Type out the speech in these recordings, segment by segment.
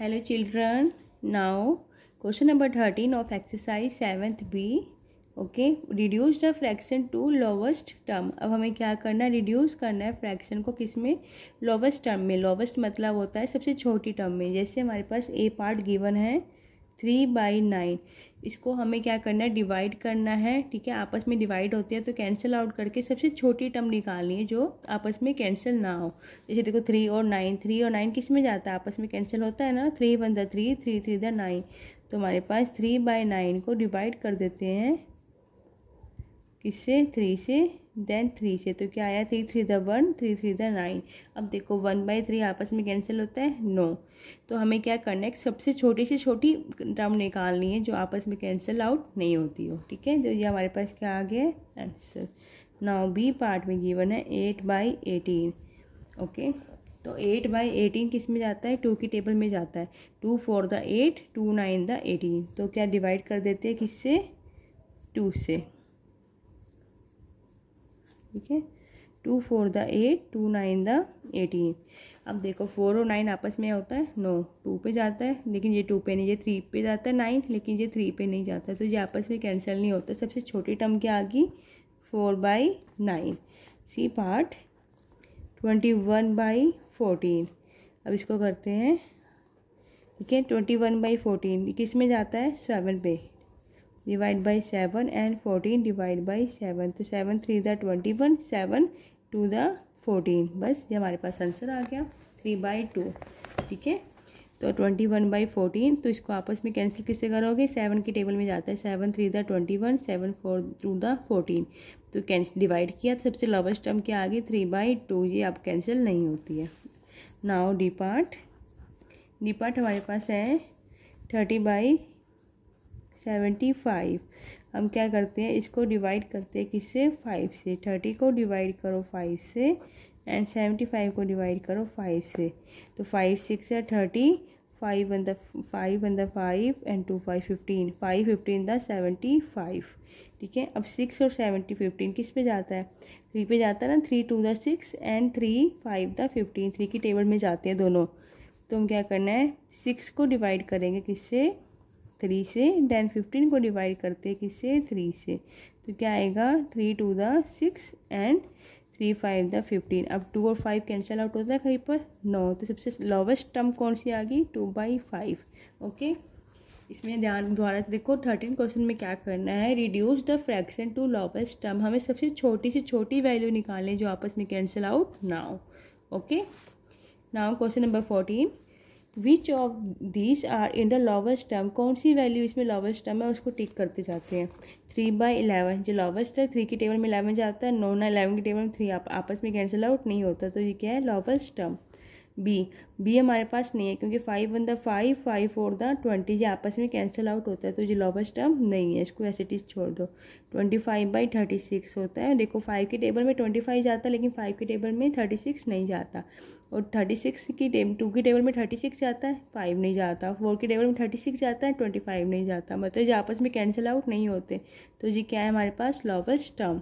Hello children now question number thirteen of exercise seventh B okay reduce the fraction to lowest term अब हमें क्या करना है reduce करना है फ्रैक्शन को किस में लोवेस्ट टर्म में लोवेस्ट मतलब होता है सबसे छोटी टर्म में जैसे हमारे पास ए पार्ट गिवन है थ्री बाई नाइन इसको हमें क्या करना है डिवाइड करना है ठीक है आपस में डिवाइड होती है तो कैंसिल आउट करके सबसे छोटी टर्म निकालनी है जो आपस में कैंसिल ना हो जैसे देखो थ्री और नाइन थ्री और नाइन किस में जाता है आपस में कैंसिल होता है ना three one the three three three the nine तो हमारे पास थ्री बाई नाइन को डिवाइड कर देते हैं किससे थ्री से देन थ्री से तो क्या आया three three the one three three the nine अब देखो वन बाई थ्री आपस में कैंसिल होता है नो तो हमें क्या करना है सबसे छोटी से छोटी टर्म निकालनी है जो आपस में कैंसिल आउट नहीं होती हो ठीक है तो ये हमारे पास क्या आ गया आंसर नाउ बी पार्ट में गिवन है एट बाई एटीन ओके तो एट बाई एटीन किस में जाता है टू की टेबल में जाता है two four the eight two nine the eighteen तो क्या डिवाइड कर देते हैं किससे टू से ठीक है two four the eight two nine the eighteen अब देखो फोर और नाइन आपस में होता है नो टू पे जाता है लेकिन ये टू पे नहीं ये थ्री पे जाता है नाइन लेकिन ये थ्री पे नहीं जाता है तो ये आपस में कैंसिल नहीं होता सबसे छोटी टर्म क्या आ गई four by nine C part twenty one by fourteen अब इसको करते हैं ठीक है ट्वेंटी वन बाई फोर्टीन किस में जाता है सेवन पे divide by seven and fourteen divide by seven तो seven three the twenty one seven two the fourteen बस ये हमारे पास आंसर आ गया थ्री बाई टू ठीक है तो ट्वेंटी वन बाई फोर्टीन तो इसको आपस में कैंसिल किससे करोगे सेवन की टेबल में जाता है seven three the twenty one seven four two the fourteen तो कैंसिल डिवाइड किया तो सबसे लोवेस्ट टर्म क्या आ गई थ्री बाई टू ये आप कैंसिल नहीं होती है now D part D part हमारे पास है थर्टी बाई सेवेंटी फाइव हम क्या करते हैं इसको डिवाइड करते हैं किससे फाइव से थर्टी को डिवाइड करो फाइव से एंड सेवेंटी फाइव को डिवाइड करो फाइव से तो फाइव सिक्स या thirty five one the five one the five and two five fifteen five fifteen the seventy five ठीक है अब सिक्स और सेवेंटी फिफ्टीन किस पे जाता है थ्री पे जाता है ना three two the six and three five the fifteen three की टेबल में जाते हैं दोनों तो हम क्या करना है सिक्स को डिवाइड करेंगे किससे थ्री से देन फिफ्टीन को डिवाइड करते हैं किससे थ्री से तो क्या आएगा three two the six and three five the fifteen अब टू और फाइव कैंसिल आउट होता है कहीं पर नौ no. तो सबसे लोवेस्ट टर्म कौन सी आ गई टू बाई फाइव ओके इसमें ध्यान द्वारा देखो थर्टीन क्वेश्चन में क्या करना है reduce the fraction to lowest term हमें सबसे छोटी से छोटी वैल्यू निकालें जो आपस में कैंसिल आउट ना हो okay now question number fourteen which of these are in the lowest term कौन सी वैल्यू इसमें लॉवेस्ट टर्म है उसको टिक करते जाते हैं थ्री बाई इलेवन जो लॉवेस्ट है थ्री के टेबल में इलेवन जाता है नौ ना इलेवन के टेबल में थ्री आप, आपस में कैंसिल आउट नहीं होता तो ये क्या है लॉवेस्ट टर्म बी बी हमारे पास नहीं है क्योंकि five one the five five four the twenty ये आपस में कैंसिल आउट होता है तो ये लॉवेस्ट टर्म नहीं है इसको ऐसे टीज छोड़ दो twenty five by thirty six होता है देखो फाइव के टेबल में ट्वेंटी फाइव जाता है लेकिन फाइव के टेबल में थर्टी सिक्स नहीं जाता और थर्टी सिक्स की टेब टू के टेबल में थर्टी सिक्स जाता है फाइव नहीं जाता फोर के टेबल में थर्टी सिक्स जाता है ट्वेंटी फाइव नहीं जाता मतलब ये आपस में कैंसिल आउट नहीं होते तो ये क्या है हमारे पास लॉवेस्ट टर्म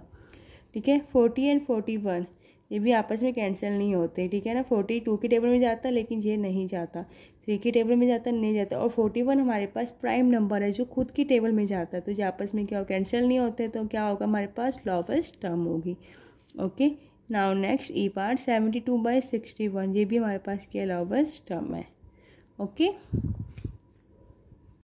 ठीक है फोर्टी एंड फोर्टी वन ये भी आपस में कैंसिल नहीं होते ठीक है ना फोर्टी टू की टेबल में जाता लेकिन ये नहीं जाता थ्री की टेबल में जाता नहीं जाता और फोर्टी वन हमारे पास प्राइम नंबर है जो खुद की टेबल में जाता है तो ये आपस में क्या कैंसिल नहीं होते तो क्या होगा हमारे पास लॉवेस्ट टर्म होगी okay now next E part seventy two by sixty one ये भी हमारे पास क्या लॉवेस्ट टर्म है ओके